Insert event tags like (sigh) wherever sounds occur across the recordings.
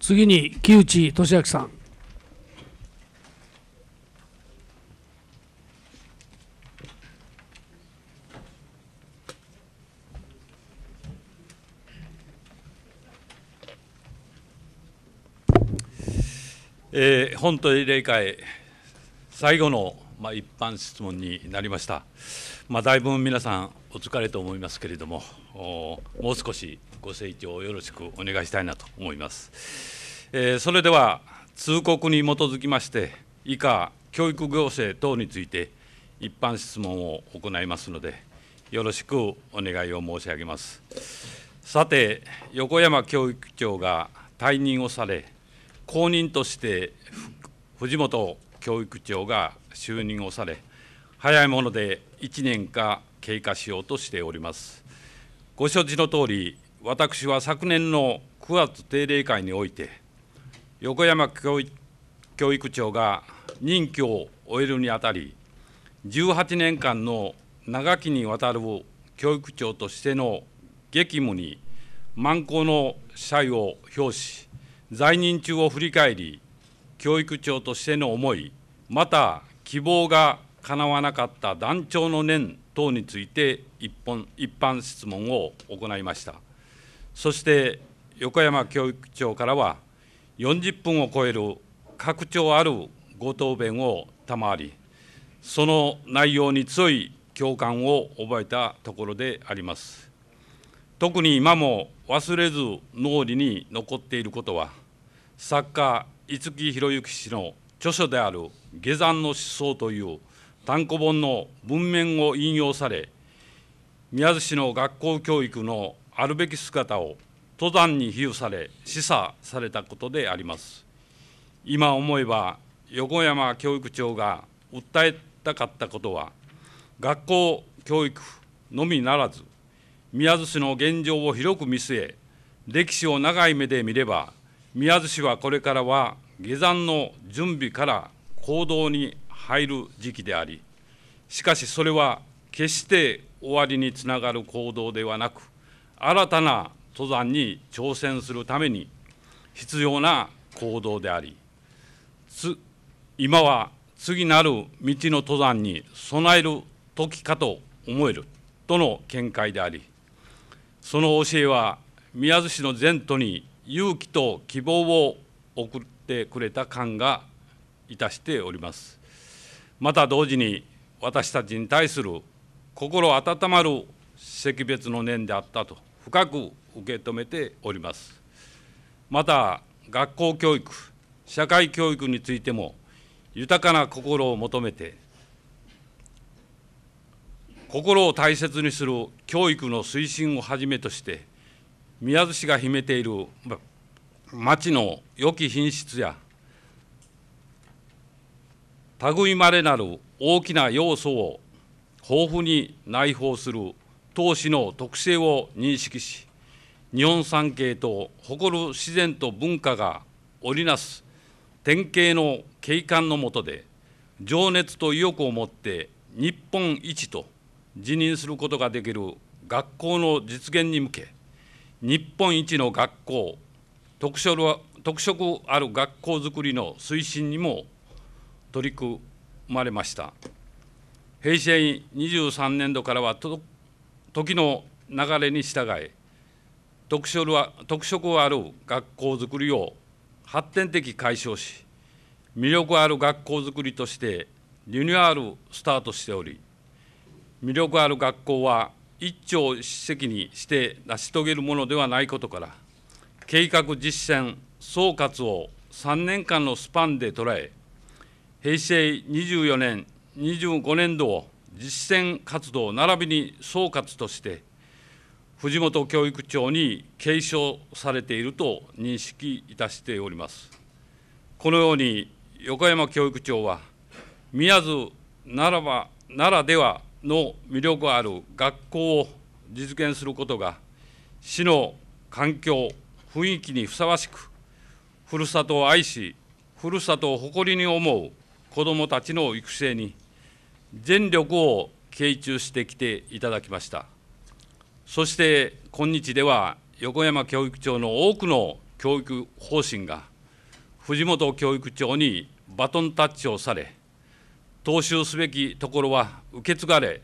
次に木内俊明さん。えー、本当に霊会最後のまあ、一般質問になりました、まあ、だいぶ皆さんお疲れと思いますけれどももう少しご清聴をよろしくお願いしたいなと思います、えー、それでは通告に基づきまして以下教育行政等について一般質問を行いますのでよろしくお願いを申し上げますさて横山教育長が退任をされ後任として藤本教育長が就任をされ、早いもので1年か経過しようとしております。ご承知の通り、私は昨年の9月定例会において、横山教育長が任期を終えるにあたり、18年間の長きにわたる教育長としての激務に、満行の謝意を表し、在任中を振り返り、教育長としての思い、また希望が叶わなかった団長の念等について一本一般質問を行いました。そして横山教育長からは、40分を超える拡張あるご答弁を賜り、その内容に強い共感を覚えたところであります。特に今も忘れず脳裏に残っていることは、作家五木博之氏の著書である下山の思想という単行本の文面を引用され、宮津市の学校教育のあるべき姿を登山に比喩され、示唆されたことであります。今思えば、横山教育長が訴えたかったことは、学校教育のみならず、宮津市の現状を広く見据え、歴史を長い目で見れば、宮津市はこれからは下山の準備から行動に入る時期であり、しかしそれは決して終わりにつながる行動ではなく、新たな登山に挑戦するために必要な行動であり、今は次なる道の登山に備える時かと思えるとの見解であり、その教えは宮津市の前途に勇気と希望を送るってくれた感がいたしておりますまた同時に私たちに対する心温まる惜別の念であったと深く受け止めておりますまた学校教育社会教育についても豊かな心を求めて心を大切にする教育の推進をはじめとして宮津市が秘めている町の良き品質や類まれなる大きな要素を豊富に内包する投資の特性を認識し、日本産経と誇る自然と文化が織りなす典型の景観の下で、情熱と意欲を持って日本一と自認することができる学校の実現に向け、日本一の学校特色特色ある学校づくりの推進にも取り組まれました。平成23年度からは時の流れに従い特色は特色ある学校づくりを発展的解消し魅力ある学校づくりとしてリニューアルスタートしており魅力ある学校は一朝一夕にして成し遂げるものではないことから計画実践総括を3年間のスパンで捉え、平成24年、25年度を実践活動並びに総括として、藤本教育長に継承されていると認識いたしております。このように横山教育長は、宮津ならばならではの魅力ある学校を実現することが、市の環境、雰囲気にふさわしく、ふるさとを愛し、ふるさとを誇りに思う子どもたちの育成に、全力を傾注してきていただきました。そして、今日では、横山教育長の多くの教育方針が、藤本教育長にバトンタッチをされ、踏襲すべきところは受け継がれ、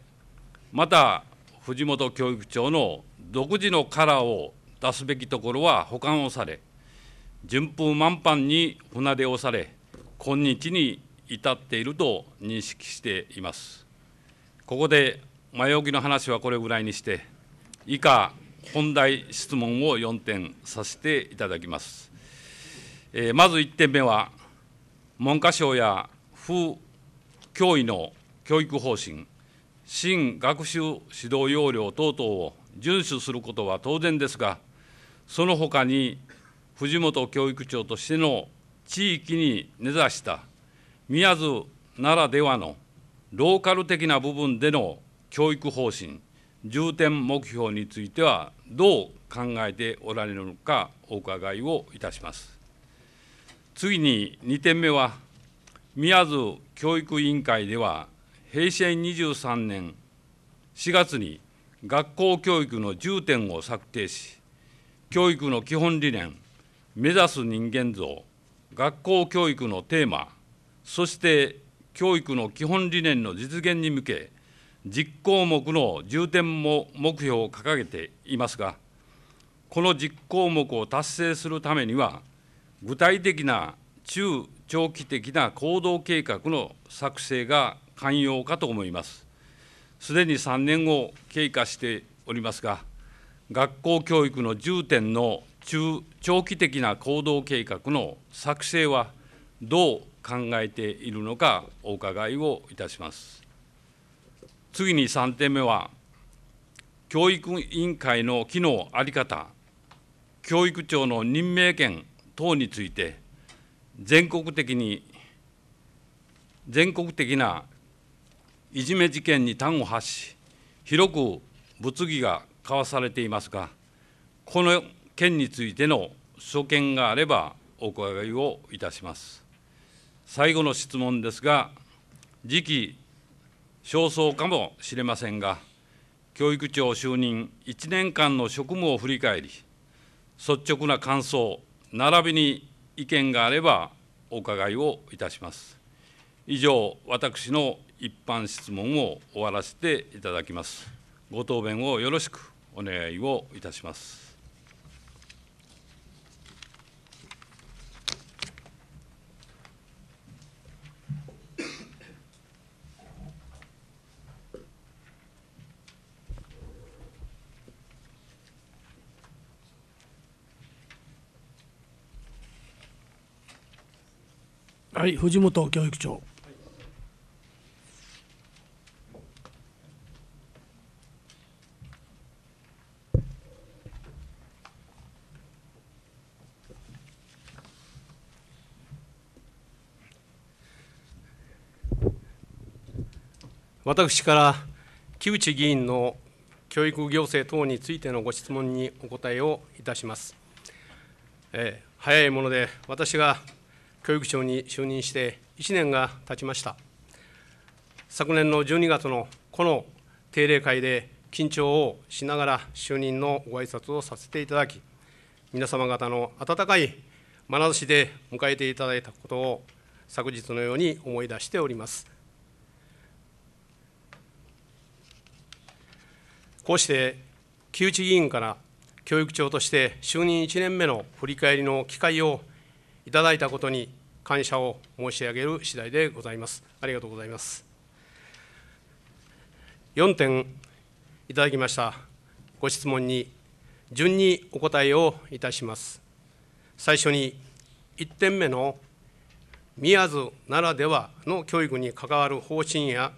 また、藤本教育長の独自のカラーを出すべきところは保管をされ、順風満帆に船出をされ、今日に至っていると認識しています。ここで前置きの話はこれぐらいにして、以下、本題質問を4点させていただきます。えー、まず1点目は、文科省や府教委の教育方針、新学習指導要領等々を遵守することは当然ですが、その他に藤本教育長としての地域に根ざした宮津ならではのローカル的な部分での教育方針、重点目標についてはどう考えておられるのかお伺いをいたします。次に2点目は、宮津教育委員会では、平成23年4月に学校教育の重点を策定し、教育の基本理念、目指す人間像、学校教育のテーマ、そして教育の基本理念の実現に向け、10項目の重点も目標を掲げていますが、この10項目を達成するためには、具体的な中長期的な行動計画の作成が肝要かと思います。すでに3年を経過しておりますが、学校教育の重点の中長期的な行動計画の作成はどう考えているのかお伺いをいたします。次に3点目は、教育委員会の機能在り方、教育長の任命権等について、全国的に、全国的ないじめ事件に端を発し、広く物議が交わされていますが、この件についての所見があればお伺いをいたします。最後の質問ですが、時期焦燥かもしれませんが、教育長就任1年間の職務を振り返り、率直な感想、並びに意見があればお伺いをいたします。以上、私の一般質問を終わらせていただきます。ご答弁をよろしくお願いをいたします。はい、藤本教育長。私から木内議員の教育行政等についてのご質問にお答えをいたします。えー、早いもので、私が教育長に就任して1年が経ちました。昨年の12月のこの定例会で緊張をしながら就任のご挨拶をさせていただき、皆様方の温かい眼差しで迎えていただいたことを昨日のように思い出しております。こうして木内議員から教育長として就任1年目の振り返りの機会をいただいたことに感謝を申し上げる次第でございます。ありがとうございます。4点いただきましたご質問に順にお答えをいたします。最初に1点目の宮津ならではの教育に関わる方針や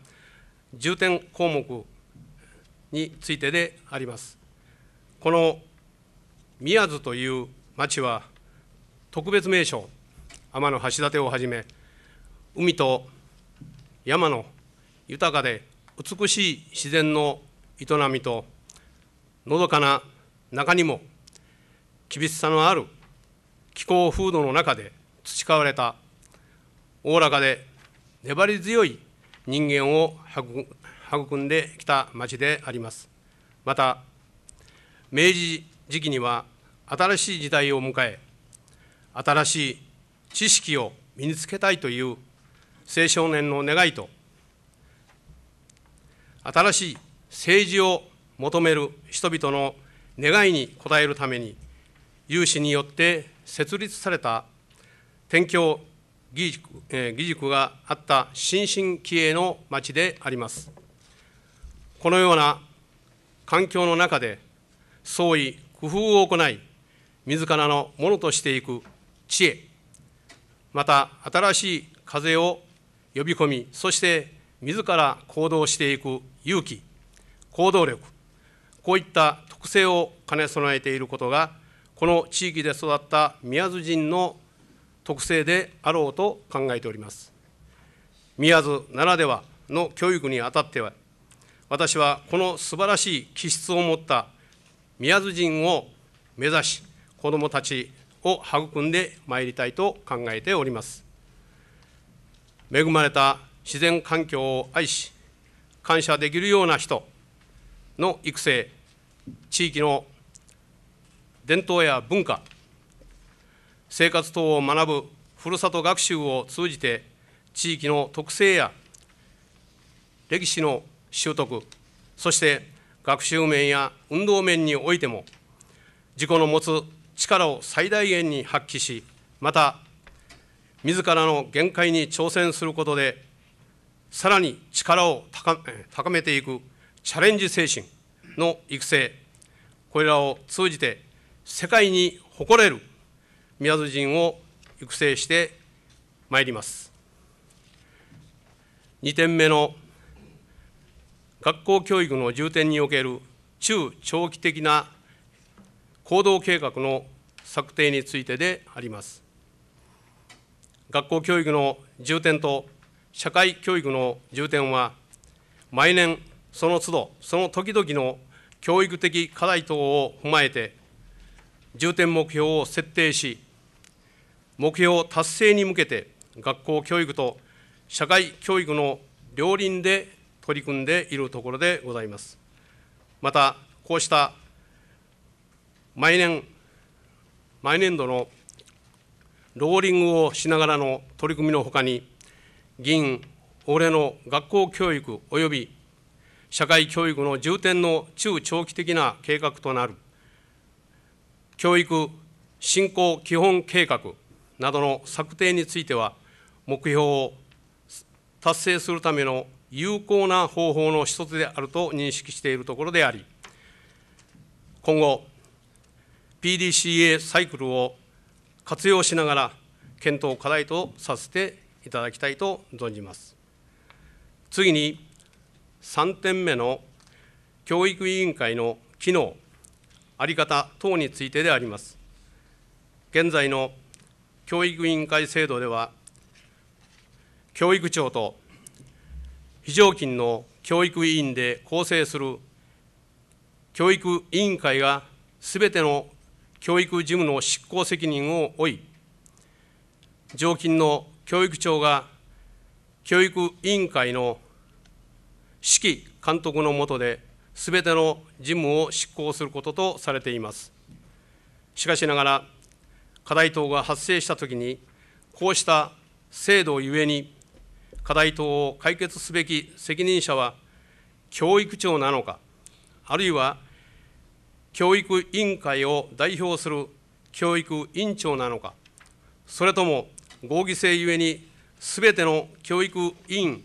重点項目についてであります。この宮津という町は特別名所、天橋立をはじめ海と山の豊かで美しい自然の営みとのどかな中にも厳しさのある気候風土の中で培われたおおらかで粘り強い人間を育んできた町でありますまた明治時期には新しい時代を迎え新しい知識を身につけたいという青少年の願いと新しい政治を求める人々の願いに応えるために有志によって設立された天教義塾,、え義塾があった新進気鋭の町であります。このような環境の中で創意工夫を行い自らのものとしていく知恵また新しい風を呼び込みそして自ら行動していく勇気行動力こういった特性を兼ね備えていることがこの地域で育った宮津人の特性であろうと考えております宮津ならではの教育にあたっては私はこの素晴らしい気質を持った宮津人を目指し、子どもたちを育んでまいりたいと考えております。恵まれた自然環境を愛し、感謝できるような人の育成、地域の伝統や文化、生活等を学ぶふるさと学習を通じて、地域の特性や歴史の習得、そして学習面や運動面においても、自己の持つ力を最大限に発揮し、また、自らの限界に挑戦することで、さらに力を高めていくチャレンジ精神の育成、これらを通じて、世界に誇れる宮津人を育成してまいります。2点目の学校教育の重点における中長期的な行動計画の策定についてであります。学校教育の重点と社会教育の重点は、毎年、その都度、その時々の教育的課題等を踏まえて、重点目標を設定し、目標達成に向けて、学校教育と社会教育の両輪で取り組んでいるところでございます。また、こうした毎年、毎年度のローリングをしながらの取り組みのほかに、議員、俺の学校教育及び社会教育の重点の中長期的な計画となる、教育振興基本計画などの策定については、目標を達成するための有効な方法の一つであると認識しているところであり、今後、PDCA サイクルを活用しながら、検討課題とさせていただきたいと存じます。次に、3点目の教育委員会の機能、在り方等についてであります。現在の教育委員会制度では、教育長と非常勤の教育委員で構成する教育委員会がすべての教育事務の執行責任を負い、常勤の教育長が教育委員会の指揮監督の下で、すべての事務を執行することとされています。しかしながら、課題等が発生したときに、こうした制度ゆえに、課題等を解決すべき責任者は、教育長なのか、あるいは教育委員会を代表する教育委員長なのか、それとも合議制ゆえにすべての教育委員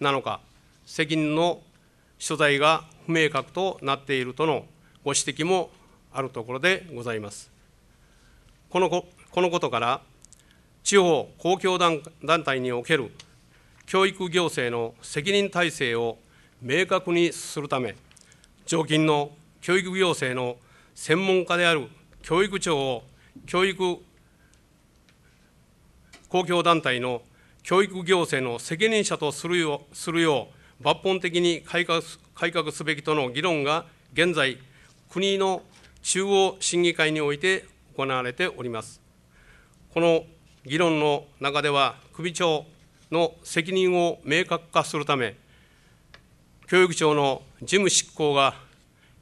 なのか、責任の所在が不明確となっているとのご指摘もあるところでございます。このこのことから、地方公共団体における教育行政の責任体制を明確にするため、常勤の教育行政の専門家である教育庁を教育公共団体の教育行政の責任者とするよするよう抜本的に改革改革すべきとの議論が現在、国の中央審議会において行われております。この議論の中では、首長、の責任を明確化するため、教育庁の事務執行が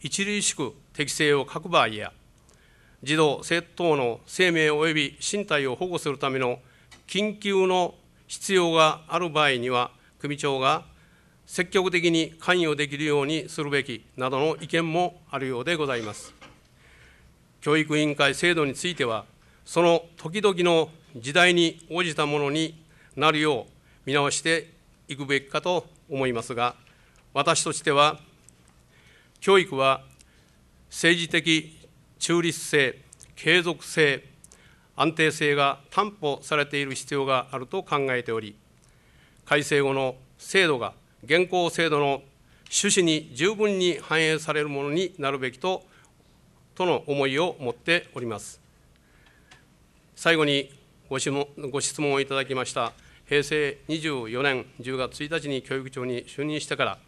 著しく適正を欠く場合や、児童・生徒等の生命及び身体を保護するための緊急の必要がある場合には、組長が積極的に関与できるようにするべきなどの意見もあるようでございます。教育委員会制度については、その時々の時代に応じたものになるよう見直していくべきかと思いますが、私としては、教育は政治的中立性、継続性、安定性が担保されている必要があると考えており、改正後の制度が現行制度の趣旨に十分に反映されるものになるべきととの思いを持っております。最後にご質問をいただきました。平成24年10月1日に教育長に就任してから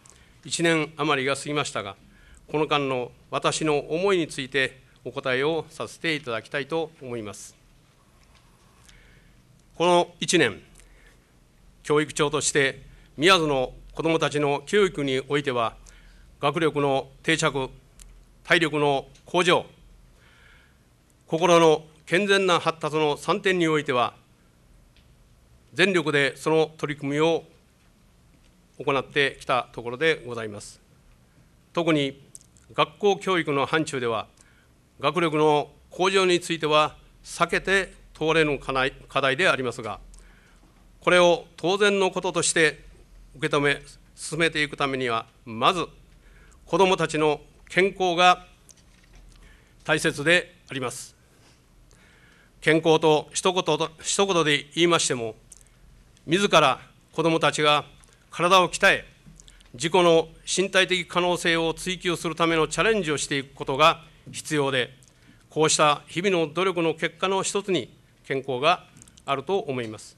1年余りが過ぎましたが、この間の私の思いについてお答えをさせていただきたいと思います。この1年、教育長として宮津の子どもたちの教育においては、学力の定着、体力の向上、心の健全な発達の3点においては、全力でその取り組みを行ってきたところでございます。特に学校教育の範疇では、学力の向上については避けて通れぬ課題でありますが、これを当然のこととして受け止め、進めていくためには、まず、子どもたちの健康が大切であります。健康と一言と一言で言いましても、自ら子どもたちが体を鍛え、自己の身体的可能性を追求するためのチャレンジをしていくことが必要で、こうした日々の努力の結果の一つに健康があると思います。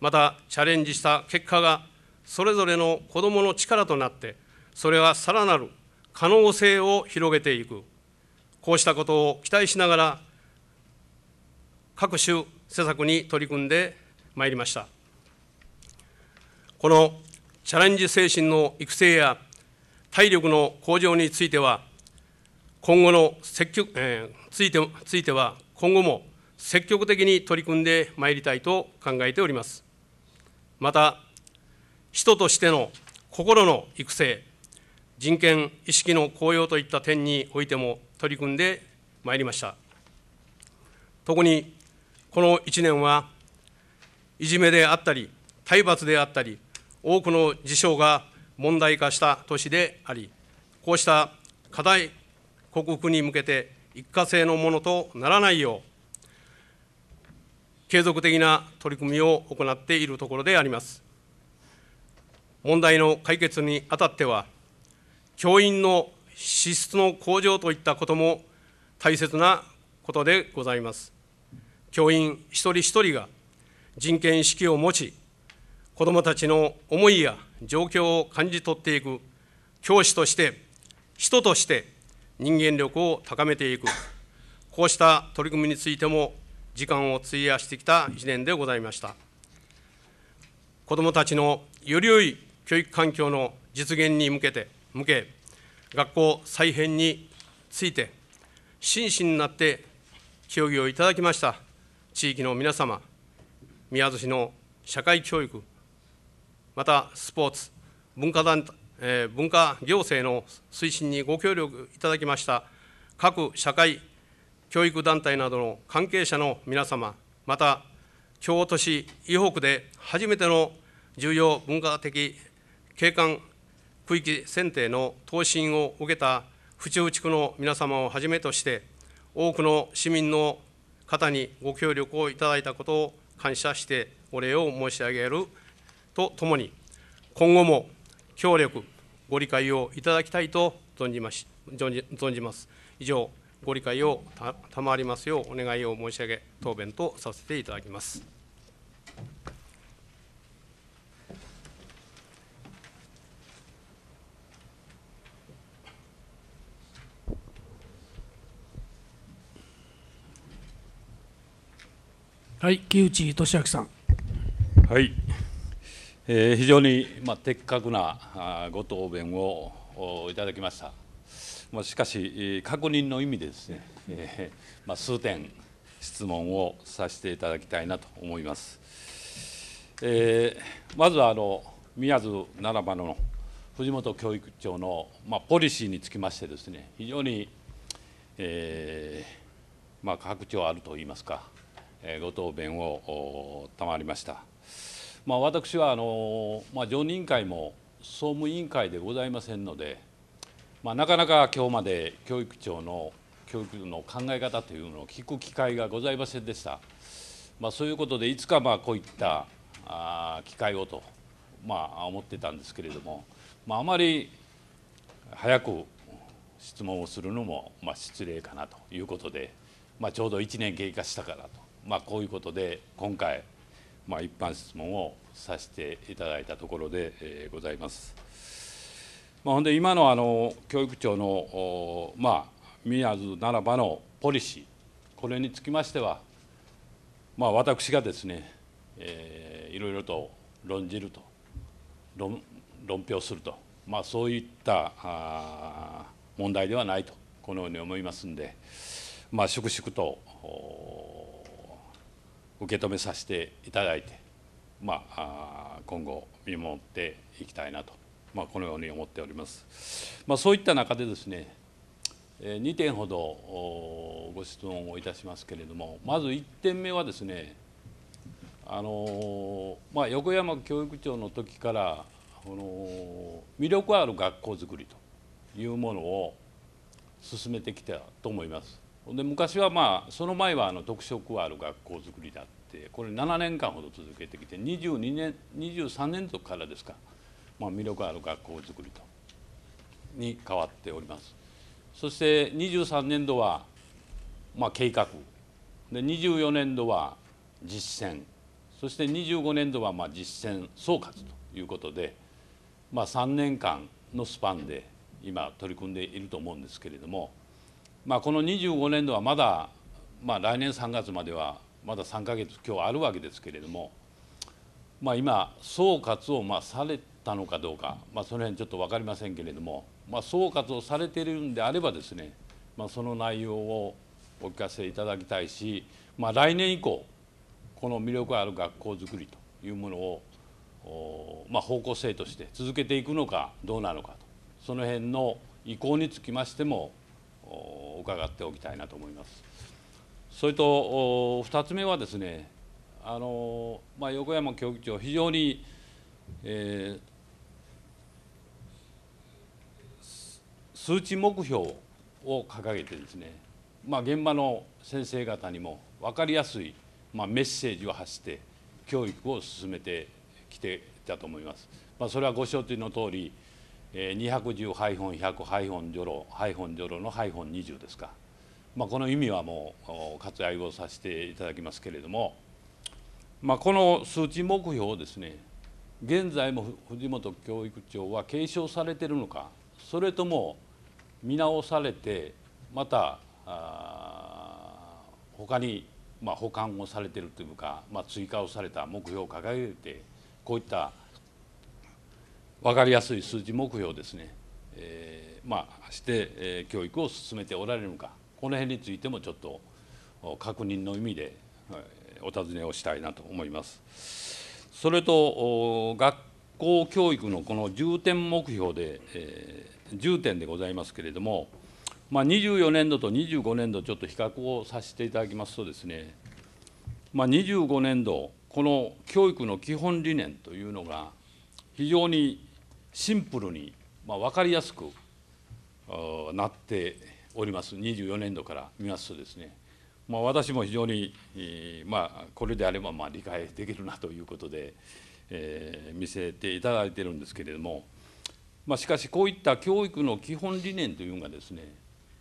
また、チャレンジした結果が、それぞれの子どもの力となって、それはさらなる可能性を広げていく、こうしたことを期待しながら、各種施策に取り組んでまいりました。このチャレンジ精神の育成や体力の向上については、今後の積極、えー、ついてついては、今後も積極的に取り組んでまいりたいと考えております。また、人としての心の育成、人権意識の高揚といった点においても取り組んでまいりました。特にこの1年はいじめであったり、体罰であったり、多くの事象が問題化した年であり、こうした課題克服に向けて一過性のものとならないよう、継続的な取り組みを行っているところであります。問題の解決にあたっては、教員の資質の向上といったことも大切なことでございます。教員一人一人が人権意識を持ち、子どもたちの思いや状況を感じ取っていく教師として人として人間力を高めていくこうした取り組みについても時間を費やしてきた1年でございました子どもたちのより良い教育環境の実現に向けて向け学校再編について真摯になって協議をいただきました地域の皆様宮津市の社会教育またスポーツ、文化団えー、文化行政の推進にご協力いただきました各社会教育団体などの関係者の皆様、また京都市伊北で初めての重要文化的景観区域選定の答申を受けた府中地区の皆様をはじめとして、多くの市民の方にご協力をいただいたことを感謝してお礼を申し上げるとともに、今後も協力、ご理解をいただきたいと存じまし存じ存じます。以上、ご理解を賜りますようお願いを申し上げ、答弁とさせていただきます。はい、木内俊明さん。はい、えー、非常に、まあ、的確なご答弁をいただきました。まあ、しかし、確認の意味でですね、えーまあ、数点質問をさせていただきたいなと思います。えー、まずはあの宮津ならばの藤本教育長の、まあ、ポリシーにつきましてですね、非常に、えーまあ、拡張あるといいますか、えー、ご答弁を賜りました。まあ、私はあの、まあ、常任委員会も総務委員会でございませんので、まあ、なかなか今日まで教育長の教育の考え方というのを聞く機会がございませんでした。まあ、そういうことでいつかまあこういったあ機会をと、まあ、思ってたんですけれども、まあ、あまり早く質問をするのもまあ失礼かなということで、まあ、ちょうど1年経過したからと、まあ、こういうことで今回まあ、一般質問をさせていただいたところで、えー、ございます。まあ、ほんで今のあの教育庁の、まあ、宮津ならばのポリシーこれにつきましては、まあ、私がですね、えー、いろいろと論じると論論評すると、まあ、そういったあ問題ではないとこのように思いますんで、まあ、粛々と受け止めさせていただいて、まあ、今後見守っていきたいなと、まあ、このように思っております。まあ、そういった中でですね2点ほどご質問をいたしますけれどもまず1点目はですねあの、まあ、横山教育長の時からこの魅力ある学校づくりというものを進めてきたと思います。で昔はまあその前はあの特色ある学校づくりだってこれ7年間ほど続けてきて22年23年続からですか、まあ、魅力ある学校づくりとに変わっておりますそして23年度は、まあ、計画で24年度は実践そして25年度はまあ実践総括ということで、まあ、3年間のスパンで今取り組んでいると思うんですけれども。まあ、この25年度はまだ、まあ、来年3月まではまだ3か月今日あるわけですけれども、まあ、今総括をまあされたのかどうか、まあ、その辺ちょっと分かりませんけれども、まあ、総括をされているんであればですね、まあ、その内容をお聞かせいただきたいし、まあ、来年以降この魅力ある学校づくりというものを、まあ、方向性として続けていくのかどうなのかとその辺の意向につきましても伺っておきたいなと思います。それと2つ目はですねあの、まあ、横山教育長非常に、えー、数値目標を掲げてですね、まあ、現場の先生方にも分かりやすい、まあ、メッセージを発して教育を進めてきていたと思います。まあ、それはご承知の通り210-100-0ロの -20 ですか、まあ、この意味はもう割愛をさせていただきますけれども、まあ、この数値目標をですね現在も藤本教育長は継承されているのかそれとも見直されてまた他にまあ保管をされているというか、まあ、追加をされた目標を掲げてこういった分かりやすい数値目標ですね、えー、まあ、して、えー、教育を進めておられるのかこの辺についてもちょっと確認の意味で、はい、お尋ねをしたいなと思います。それと学校教育のこの重点目標で、えー、重点でございますけれども、まあ、24年度と25年度ちょっと比較をさせていただきますとですね、まあ、25年度この教育の基本理念というのが非常にシンプルに、まあ、分かりやすくなっております24年度から見ますとですね、まあ、私も非常に、えー、まあ、これであればまあ理解できるなということで、えー、見せていただいてるんですけれども、まあ、しかしこういった教育の基本理念というのがですね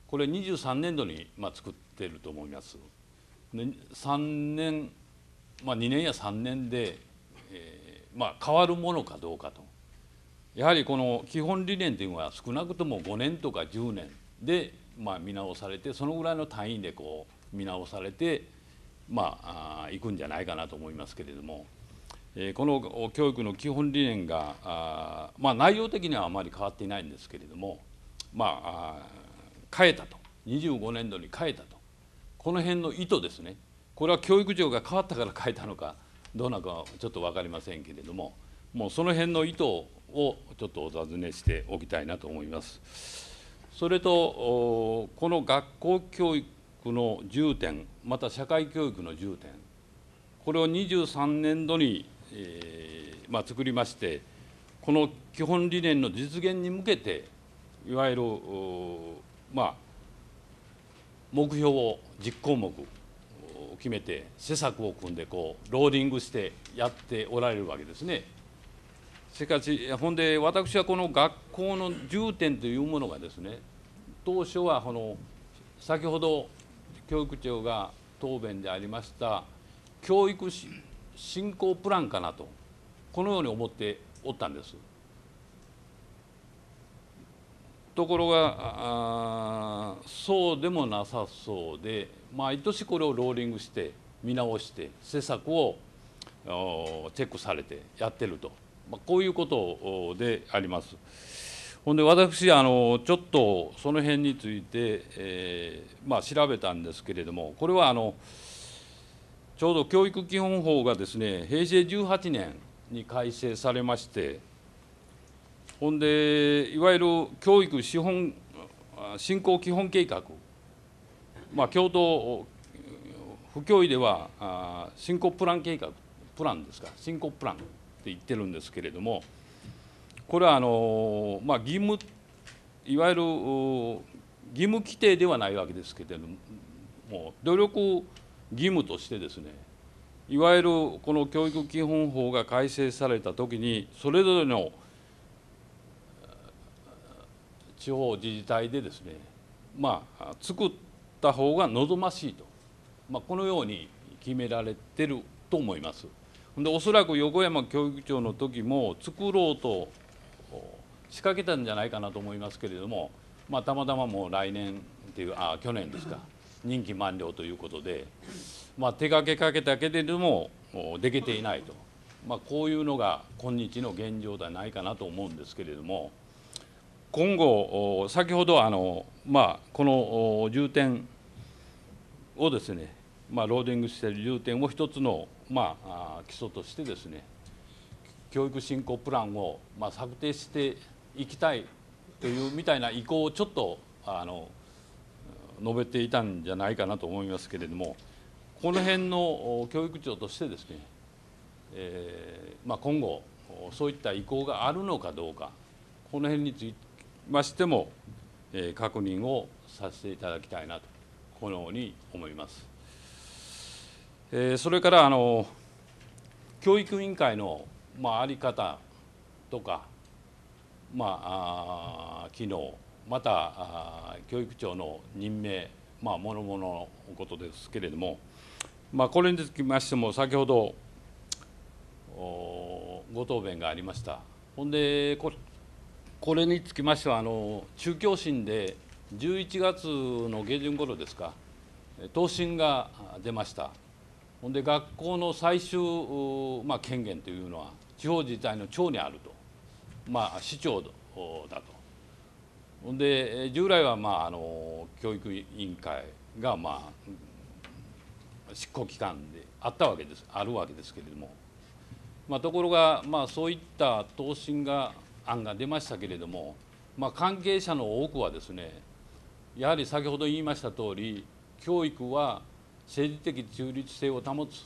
これ23年度にまあ作っていると思います。3年まあ、2年や3年で、えーまあ、変わるものかどうかとやはりこの基本理念というのは少なくとも5年とか10年でまあ見直されてそのぐらいの単位でこう見直されてまあいくんじゃないかなと思いますけれども、えー、この教育の基本理念があまあ内容的にはあまり変わっていないんですけれどもまあ変えたと25年度に変えたとこの辺の意図ですねこれは教育上が変わったから変えたのかどうなのかはちょっと分かりませんけれどももうその辺の意図ををちょっとお尋ねしておきたいなと思います。それと、この学校教育の重点、また社会教育の重点、これを23年度に、えーまあ、作りまして、この基本理念の実現に向けて、いわゆる、まあ、目標を10項目決めて施策を組んでこうローディングしてやっておられるわけですね。しかし、ほんで、私はこの学校の重点というものがですね、当初はこの先ほど教育長が答弁でありました教育振興プランかなとこのように思っておったんです。ところがそうでもなさそうで毎年これをローリングして見直して施策をチェックされてやってると。まあ、こういうことであります。ほんで私あのちょっとその辺について、えー、まあ、調べたんですけれどもこれはあのちょうど教育基本法がですね平成18年に改正されましてほんでいわゆる教育資本振興基本計画まあ京都府教委では振興プラン計画プランですか振興プラン言ってるんですけれどもこれはあの、まあ、義務いわゆる義務規定ではないわけですけれども努力義務としてですねいわゆるこの教育基本法が改正された時にそれぞれの地方自治体でですねまあ作った方が望ましいと、まあ、このように決められてると思います。でおそらく横山教育長の時も作ろうと仕掛けたんじゃないかなと思いますけれども、まあ、たまたまもう来年っていうあ去年ですか任期満了ということで、まあ、手掛けかけたけれどもできていないと、まあ、こういうのが今日の現状ではないかなと思うんですけれども今後先ほどあの、まあ、この重点をですね、まあ、ローディングしている重点を一つのまあ、基礎としてですね教育振興プランを、まあ、策定していきたいというみたいな意向をちょっとあの述べていたんじゃないかなと思いますけれどもこの辺の教育庁としてですね、えーまあ、今後そういった意向があるのかどうかこの辺につきましても、えー、確認をさせていただきたいなとこのように思います。えそれからあの教育委員会の、まあ、あり方とか、まあ、あ機能またあ教育長の任命、まあ、も々ものことですけれども、まあ、これにつきましても先ほどご答弁がありましたほんでここれにつきましてはあの中教審で11月の下旬頃ですか答申が出ました。ほんで学校の最終、まあ、権限というのは地方自治体の長にあると、まあ、市長だと。ほんで従来は、まあ、あの教育委員会が、まあ、執行機関であったわけですあるわけですけれども、まあ、ところが、まあ、そういった答申が案が出ましたけれども、まあ、関係者の多くはですねやはり先ほど言いました通り教育は政治的中立性を保つ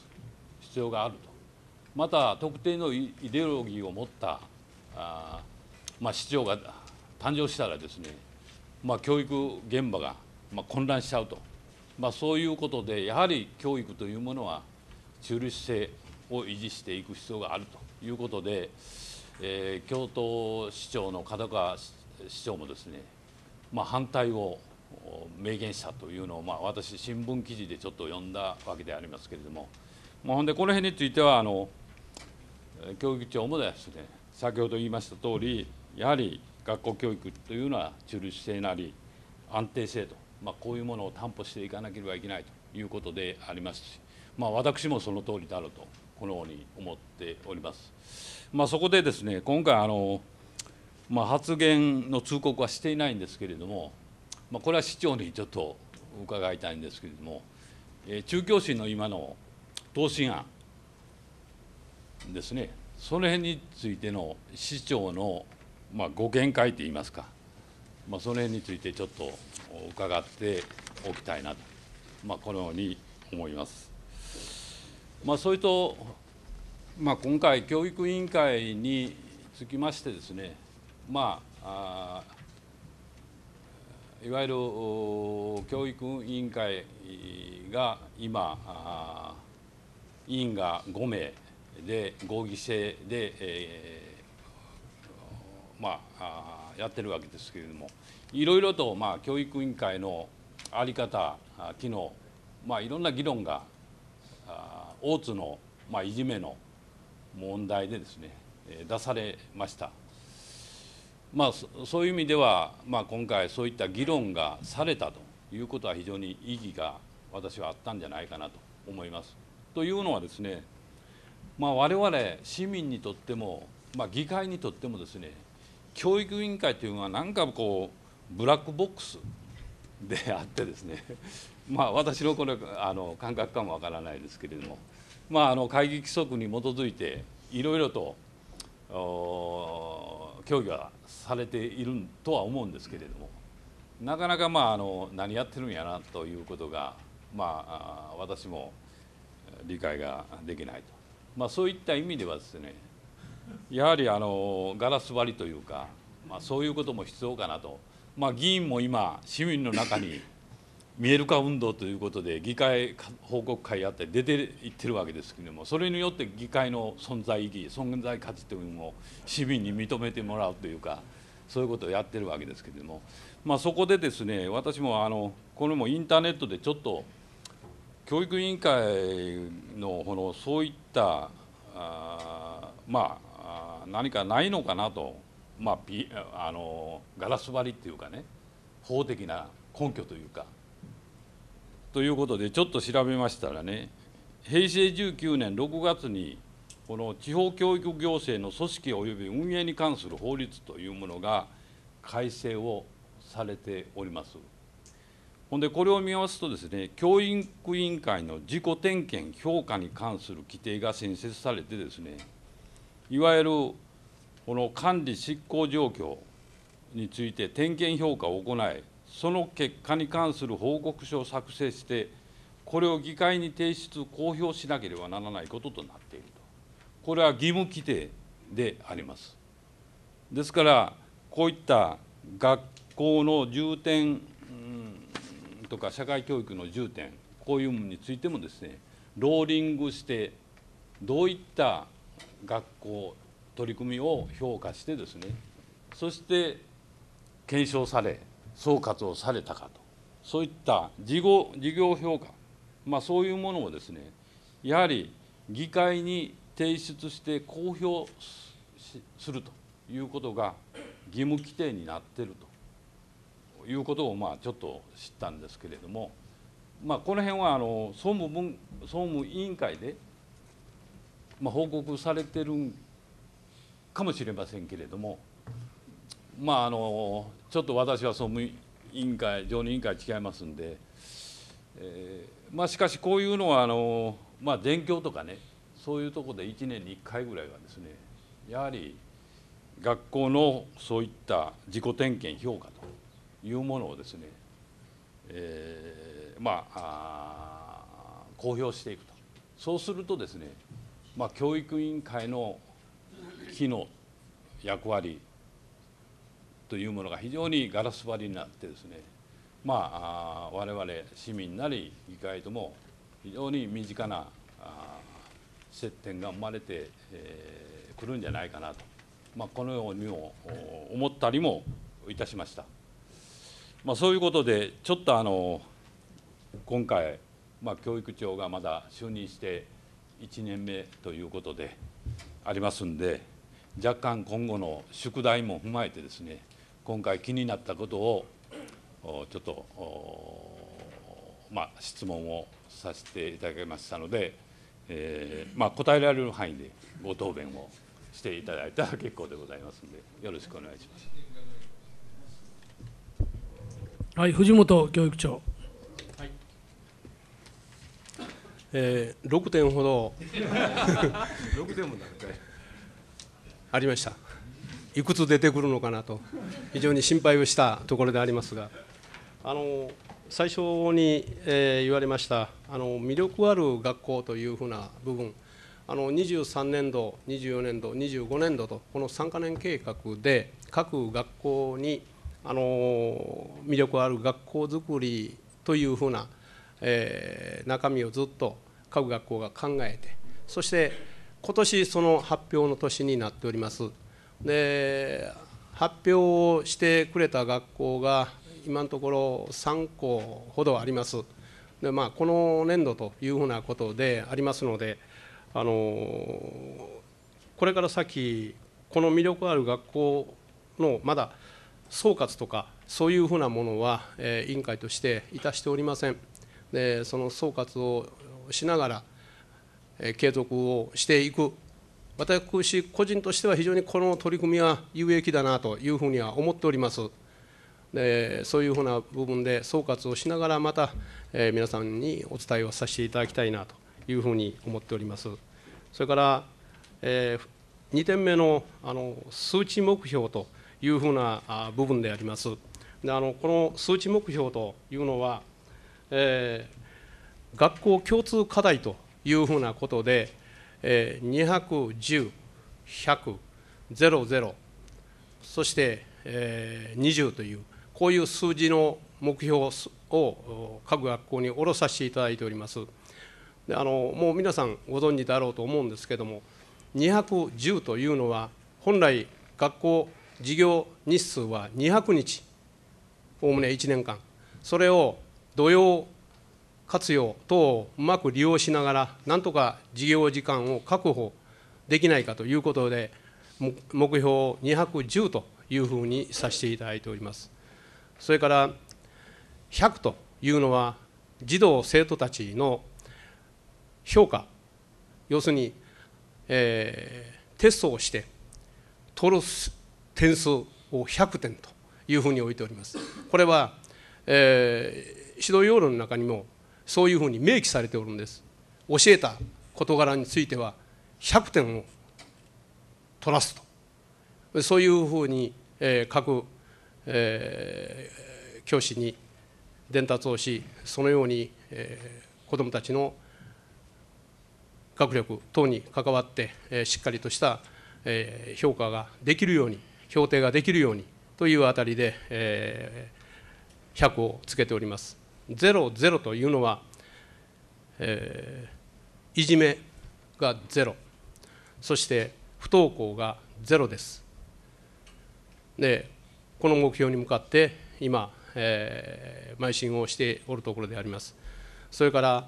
必要があるとまた特定のイデオロギーを持ったあ、まあ、市長が誕生したらですね、まあ、教育現場が、まあ、混乱しちゃうと、まあ、そういうことでやはり教育というものは中立性を維持していく必要があるということで、えー、京都市長の門川市長もですね、まあ、反対を明言したというのを、まあ、私新聞記事でちょっと読んだわけでありますけれども、まあ、ほんでこの辺についてはあの教育長もですね先ほど言いました通りやはり学校教育というのは中立性なり安定性と、まあ、こういうものを担保していかなければいけないということでありますし、まあ、私もその通りだろうとこのように思っております。まあ、そこでですね今回あの、まあ、発言の通告はしていないんですけれどもまあ、これは市長にちょっと伺いたいんですけれども、えー、中教審の今の答申案ですね、その辺についての市長の、まあ、ご見解といいますか、まあ、その辺についてちょっと伺っておきたいなと、まあ、このように思います。まあ、それと、まあ、今回、教育委員会につきましてですね、まあ、あいわゆる教育委員会が今委員が5名で合議制で、えー、まあやってるわけですけれどもいろいろとまあ教育委員会の在り方機能まあいろんな議論が大津のまあいじめの問題でですね出されました。まあ、そういう意味では、まあ、今回そういった議論がされたということは非常に意義が私はあったんじゃないかなと思います。というのはですね、まあ、我々市民にとっても、まあ、議会にとってもですね教育委員会というのは何かこうブラックボックスであってですね (laughs) まあ私のこれあの感覚かもわからないですけれども、まあ、あの会議規則に基づいていろいろと協議はされているとは思うんですけれどもなかなかまああの何やってるんやなということが、まあ、私も理解ができないと、まあ、そういった意味ではですねやはりあのガラス張りというか、まあ、そういうことも必要かなと、まあ、議員も今市民の中に見える化運動ということで議会報告会やって出ていってるわけですけれどもそれによって議会の存在意義存在価値というのを市民に認めてもらうというかそういうことをやってるわけですけれども、まあ、そこでですね私もあのこれもインターネットでちょっと教育委員会のこのそういったあまあ何かないのかなと、まあ、あのガラス張りっていうかね法的な根拠というか。ということでちょっと調べましたらね平成19年6月にこの地方教育行政の組織及び運営に関する法律というものが改正をされております。ほんでこれを見ますとですね教育委員会の自己点検評価に関する規定が新設されてですねいわゆるこの管理執行状況について点検評価を行いその結果に関する報告書を作成して、これを議会に提出、公表しなければならないこととなっていると、これは義務規定であります。ですから、こういった学校の重点とか社会教育の重点、こういうものについてもですね、ローリングして、どういった学校、取り組みを評価してですね、そして検証され、総括をされたかとそういった事後事業評価、まあ、そういうものをですねやはり議会に提出して公表するということが義務規定になっているということをまあちょっと知ったんですけれども、まあ、この辺はあの総務分総務委員会で、まあ、報告されてるかもしれませんけれども、まあ、あのちょっと私は総務委員会、常任委員会違いますんで、えー、まあ、しかしこういうのはあの、まあ、勉強とかね、そういうところで1年に1回ぐらいはですね、やはり学校のそういった自己点検、評価というものをですね、えー、まあ公表していくと、そうするとですね、まあ、教育委員会の機能、役割、というものが非常にガラス張りになってですねまあ我々市民なり議会とも非常に身近な接点が生まれて、くるんじゃないかなと、まあ、このようにも思ったりもいたしました。まあ、そういうことでちょっとあの今回、まあ、教育長がまだ就任して1年目ということでありますんで若干今後の宿題も踏まえてですね今回気になったことをちょっと、まあ、質問をさせていただきましたので、えーまあ、答えられる範囲でご答弁をしていただいたら結構でございますので、よろしくお願いします。はい、藤本教育長。はい、えー、6点ほど6点も何回ありました。いくつ出てくるのかなと非常に心配をしたところでありますがあの最初に、えー、言われましたあの魅力ある学校というふうな部分あの23年度24年度25年度とこの3か年計画で各学校にあの魅力ある学校づくりというふうな、えー、中身をずっと各学校が考えてそして今年その発表の年になっております。で発表をしてくれた学校が今のところ3校ほどあります。でまあ、この年度というふうなことでありますので、あのこれから先、この魅力ある学校のまだ総括とか、そういうふうなものは、え委員会としていたしておりません。でその総括をしながら、え継続をしていく私個人としては非常にこの取り組みは有益だなというふうには思っております。でそういうふうな部分で総括をしながらまた、えー、皆さんにお伝えをさせていただきたいなというふうに思っております。それから、えー、2点目のあの数値目標というふうなあ部分であります。であのこの数値目標というのは、えー、学校共通課題というふうなことで、えー、2101000そして、えー、20というこういう数字の目標を各学校に下ろさせていただいておりますであのもう皆さんご存知だろうと思うんですけども210というのは本来学校授業日数は200日おおむね1年間それを土曜活用等をうまく利用しながら、なんとか事業時間を確保できないかということで、目標210というふうにさせていただいております。それから100というのは、児童・生徒たちの評価、要するに、えー、テストをして、取る点数を100点というふうに置いております。これは、えー、指導要領の中にもそういうふうに明記されておるんです教えた事柄については100点を取らすとそういうふうに、えー、各、えー、教師に伝達をしそのように、えー、子どもたちの学力等に関わって、えー、しっかりとした、えー、評価ができるように評定ができるようにというあたりで、えー、100をつけております。ゼロというのは、えー、いじめがゼロそして不登校がゼロですでこの目標に向かって今、えー、邁進をしておるところでありますそれから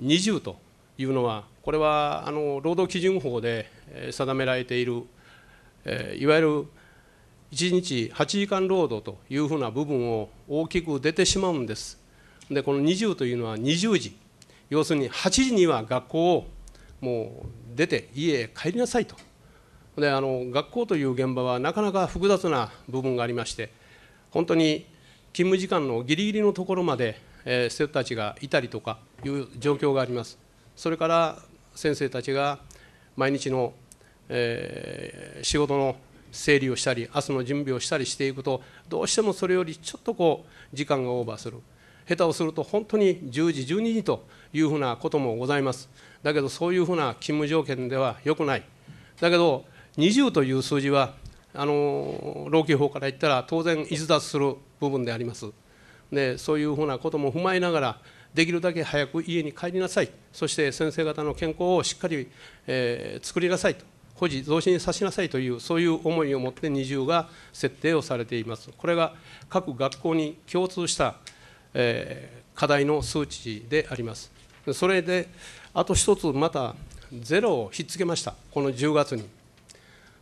20というのはこれはあの労働基準法で定められている、えー、いわゆる1日8時間労働というふうな部分を大きく出てしまうんです。でこの20というのは20時要するに8時には学校をもう出て家へ帰りなさいとであの学校という現場はなかなか複雑な部分がありまして本当に勤務時間のぎりぎりのところまで、えー、生徒たちがいたりとかいう状況がありますそれから先生たちが毎日の、えー、仕事の整理をしたり明日の準備をしたりしていくとどうしてもそれよりちょっとこう時間がオーバーする下手をすると本当に10時12時というふうなこともございますだけどそういうふうな勤務条件では良くないだけど20という数字はあの老朽法から言ったら当然逸脱する部分でありますでそういうふうなことも踏まえながらできるだけ早く家に帰りなさいそして先生方の健康をしっかり、えー、作りなさいと保持増進させなさいというそういう思いを持って20が設定をされていますこれが各学校に共通したえ課題の数値であります。それで、あと一つまたゼロをひっつけました、この10月に。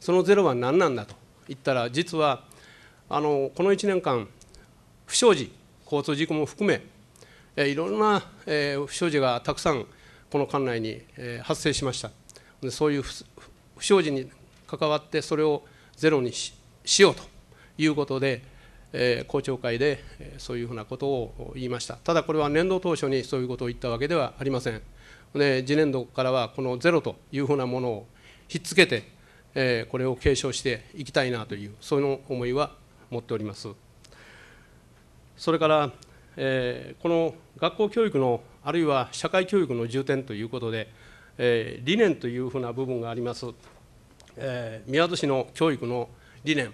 そのゼロは何なんだと言ったら、実はあのこの1年間、不祥事、交通事故も含め、えいろんな、え不祥事がたくさんこの管内に、え発生しましたでそういう不祥事に関わってそれをゼロにしようということで、えー、公聴会で、えー、そういうふうなことを言いましたただこれは年度当初にそういうことを言ったわけではありませんで次年度からはこのゼロというふうなものをひっつけて、えー、これを継承していきたいなというその思いは持っておりますそれから、えー、この学校教育のあるいは社会教育の重点ということで、えー、理念というふうな部分があります、えー、宮津市の教育の理念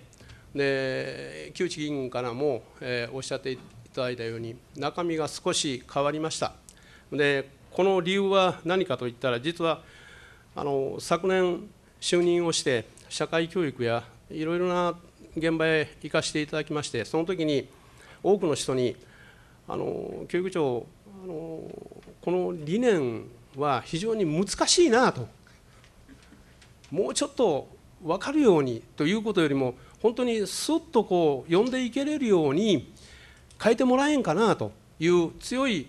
で木内議員からも、えー、おっしゃっていただいたように、中身が少し変わりました。でこの理由は何かといったら、実はあの昨年、就任をして、社会教育やいろいろな現場へ行かせていただきまして、その時に多くの人に、あの教育長あの、この理念は非常に難しいなと、もうちょっと分かるようにということよりも、本当にすっとこう呼んでいけれるように変えてもらえんかなという強い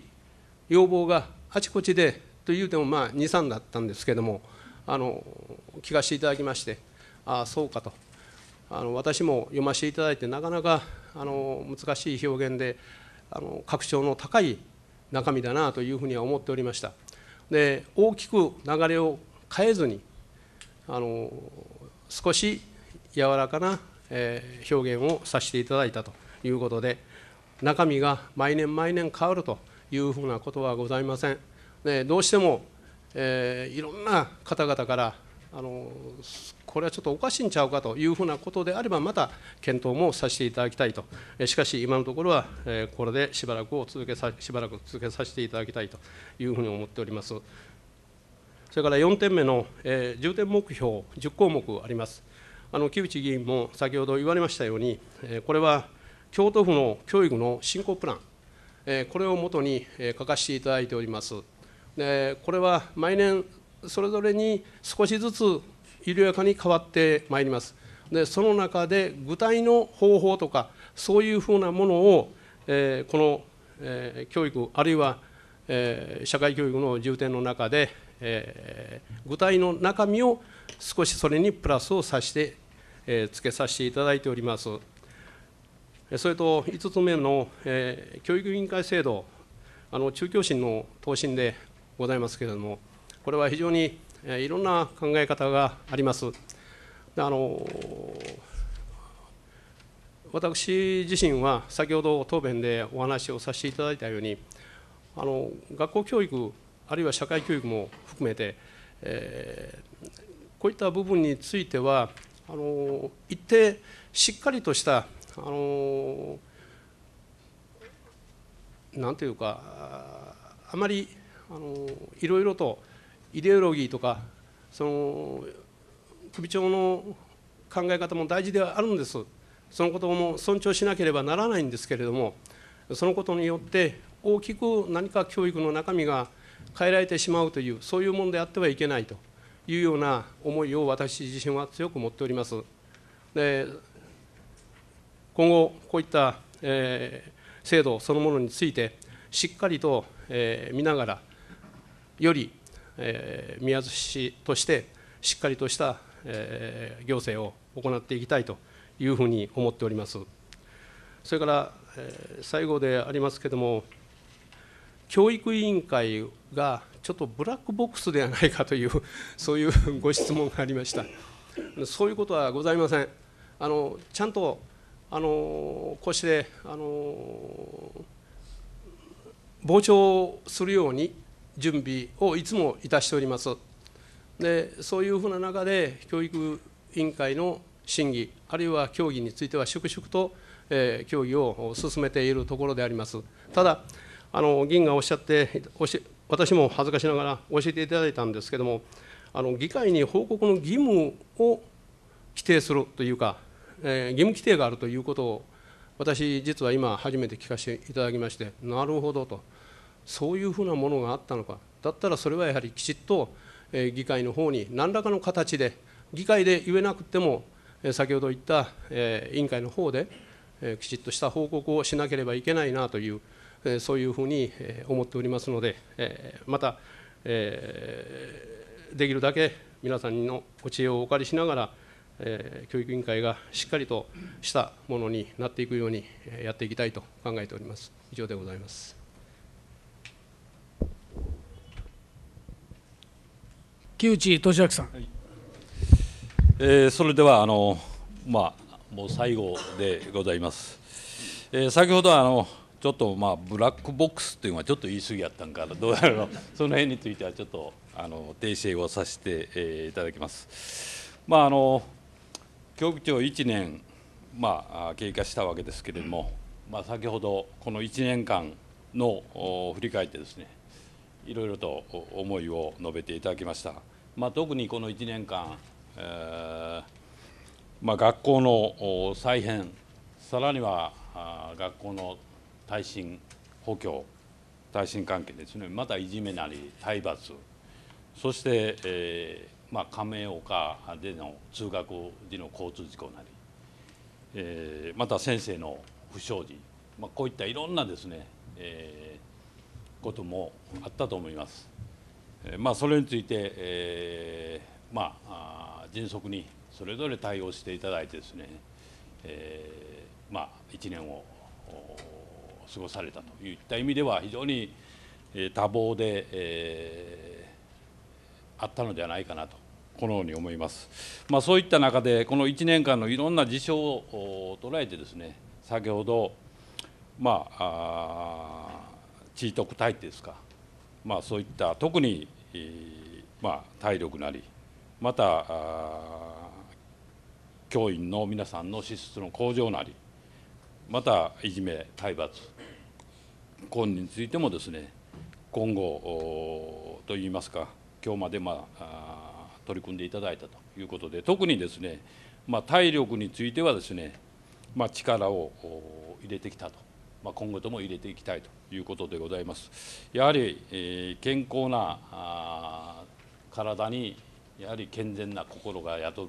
要望があちこちでというてもまあ23だったんですけどもあの聞かせていただきましてああそうかとあの私も読ませていただいてなかなかあの難しい表現であの拡張の高い中身だなというふうには思っておりましたで大きく流れを変えずにあの少し柔らかなえ表現をさせていただいたということで中身が毎年毎年変わるというふうなことはございません。でどうしても、えー、いろんな方々からあのこれはちょっとおかしいんちゃうかというふうなことであればまた検討もさせていただきたいとしかし今のところはこれでしばらくを続けさしばらく続けさせていただきたいというふうに思っておりますそれから4点目の、えー、重点目標10項目ありますあの木内議員も先ほど言われましたように、えこれは京都府の教育の振興プラン、えこれをもとにえ書かせていただいております。でこれは毎年それぞれに少しずつ緩やかに変わってまいります。でその中で具体の方法とかそういうふうなものを、えー、この、えー、教育あるいは、えー、社会教育の重点の中で、えー、具体の中身を少しそれにプラスをさせてえー、付けさせていただいております。それと5つ目の、えー、教育委員会制度、あの中教審の答申でございますけれども、これは非常に、えー、いろんな考え方があります。あの私自身は、先ほど答弁でお話をさせていただいたように、あの学校教育、あるいは社会教育も含めて、えー、こういった部分については、あの一定しっかりとしたあのなんていうかあまりあのいろいろとイデオロギーとかその首長の考え方も大事ではあるんですそのことも尊重しなければならないんですけれどもそのことによって大きく何か教育の中身が変えられてしまうというそういうものであってはいけないと。いうような思いを私自身は強く持っております。で今後、こういった、えー、制度そのものについて、しっかりと、えー、見ながら、より、えー、宮津市として、しっかりとした、えー、行政を行っていきたいというふうに思っております。それから、えー、最後でありますけれども、教育委員会がちょっとブラックボックスではないかという (laughs) そういうご質問がありましたそういうことはございませんあのちゃんとあのこうしてあの傍聴するように準備をいつもいたしておりますでそういうふうな中で教育委員会の審議あるいは協議については粛々と、えー、協議を進めているところでありますただあの議員がおっしゃって私も恥ずかしながら教えていただいたんですけどもあの議会に報告の義務を規定するというか、えー、義務規定があるということを私実は今初めて聞かせていただきましてなるほどとそういうふうなものがあったのかだったらそれはやはりきちっと、えー、議会の方に何らかの形で議会で言えなくても先ほど言った、えー、委員会の方で、えー、きちっとした報告をしなければいけないなというそういうふうに思っておりますので、また、できるだけ皆さんのお知恵をお借りしながら、教育委員会がしっかりとしたものになっていくようにやっていきたいと考えております。以上でございます。木内俊明さん、はい、えー、それではあの、まあ、もう最後でございます。えー、先ほどあのちょっとまあブラックボックスっていうのはちょっと言い過ぎやったんかな、どうやろう (laughs) その辺についてはちょっとあの訂正をさせて、えいただきます。まああの教育長1年、まあ、経過したわけですけれども、まあ、先ほどこの1年間の振り返ってですねいろいろと思いを述べていただきました。まあ、特にこの1年間、えーまあ、学校の再編さらには学校の耐震補強耐震関係ですねまたいじめなり体罰そして、えーまあ、亀岡での通学時の交通事故なり、えー、また先生の不祥事、まあ、こういったいろんなですね、えー、こともあったと思います。えまあ、それについて、えーまあ、迅速にそれぞれ対応していただいてですね、えーまあ、1年を過ごされたといった意味では非常に多忙で、えー、あったのではないかなとこのように思います、まあ、そういった中でこの1年間のいろんな事象を捉えてですね先ほどまあ地位特体ですか、まあ、そういった特に、えー、まあ、体力なりまた教員の皆さんの資質の向上なりまたいじめ、体罰、今についてもですね、今後といいますか、今日まで、まあ、取り組んでいただいたということで、特にですね、まあ、体力についてはですね、まあ、力を入れてきたと、まあ、今後とも入れていきたいということでございます。やはり、えー、健康な体にやはり健全な心が宿ると、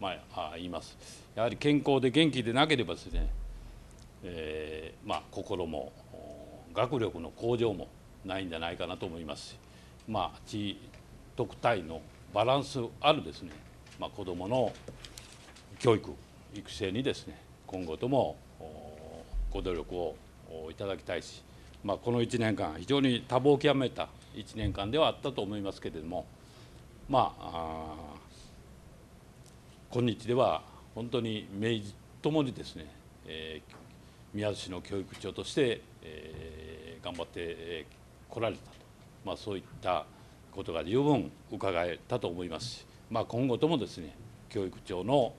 まあ、言います。やはり健康で元気でなければですねえー、まあ、心も学力の向上もないんじゃないかなと思いますし、まあ、地特体のバランスあるですね、まあ、子どもの教育育成にですね今後ともご努力をいただきたいし、まあ、この1年間非常に多忙を極めた1年間ではあったと思いますけれどもまあ今日では本当に明治ともにですね、えー宮津市の教育長として、えー、頑張ってこられたと、まあ、そういったことが十分伺えたと思いますし、まあ、今後ともですね教育長の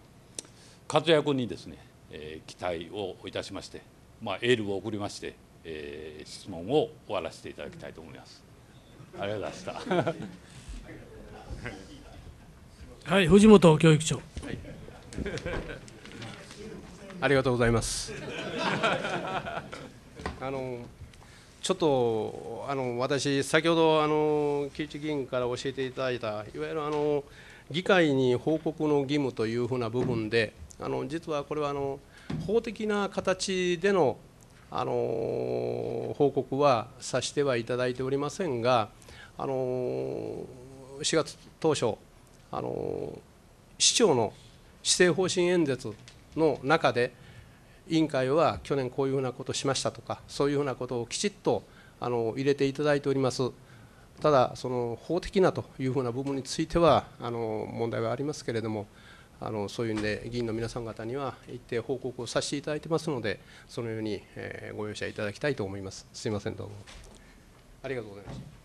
活躍にですね、えー、期待をいたしまして、まあ、エールを送りまして、えー、質問を終わらせていただきたいと思います。ありがとうございました。はい、藤本教育長。は (laughs) いありがとうございます。(laughs) あのちょっとあの私、先ほどあの木内議員から教えていただいた、いわゆるあの議会に報告の義務というふうな部分で、あの実はこれはあの法的な形でのあの報告はさしてはいただいておりませんが、あの4月当初、あの市長の施政方針演説の中で委員会は去年こういうふうなことしましたとかそういうふうなことをきちっとあの入れていただいておりますただその法的なというふうな部分についてはあの問題はありますけれどもあのそういうんで議員の皆さん方には一定報告をさせていただいてますのでそのように、えご容赦いただきたいと思いますすいませんどうもありがとうございました